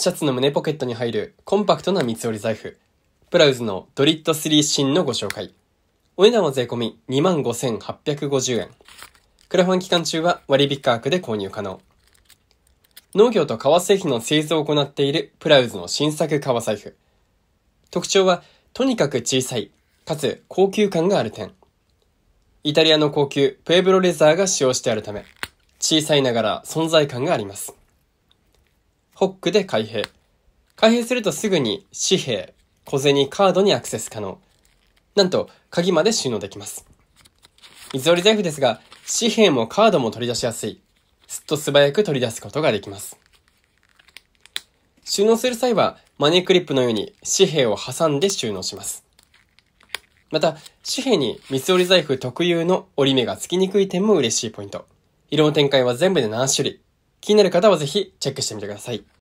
シャツの胸ポケットに入るコンパクトな三つ折り財布。プラウズのドリット3芯のご紹介。お値段は税込25,850円。クラファン期間中は割引価格で購入可能。農業と革製品の製造を行っているプラウズの新作革財布。特徴はとにかく小さい、かつ高級感がある点。イタリアの高級プエブロレザーが使用してあるため、小さいながら存在感があります。ホックで開閉。開閉するとすぐに紙幣、小銭、カードにアクセス可能。なんと、鍵まで収納できます。水折り財布ですが、紙幣もカードも取り出しやすい。すっと素早く取り出すことができます。収納する際は、マネークリップのように紙幣を挟んで収納します。また、紙幣に水折り財布特有の折り目がつきにくい点も嬉しいポイント。色の展開は全部で7種類。気になる方はぜひチェックしてみてください。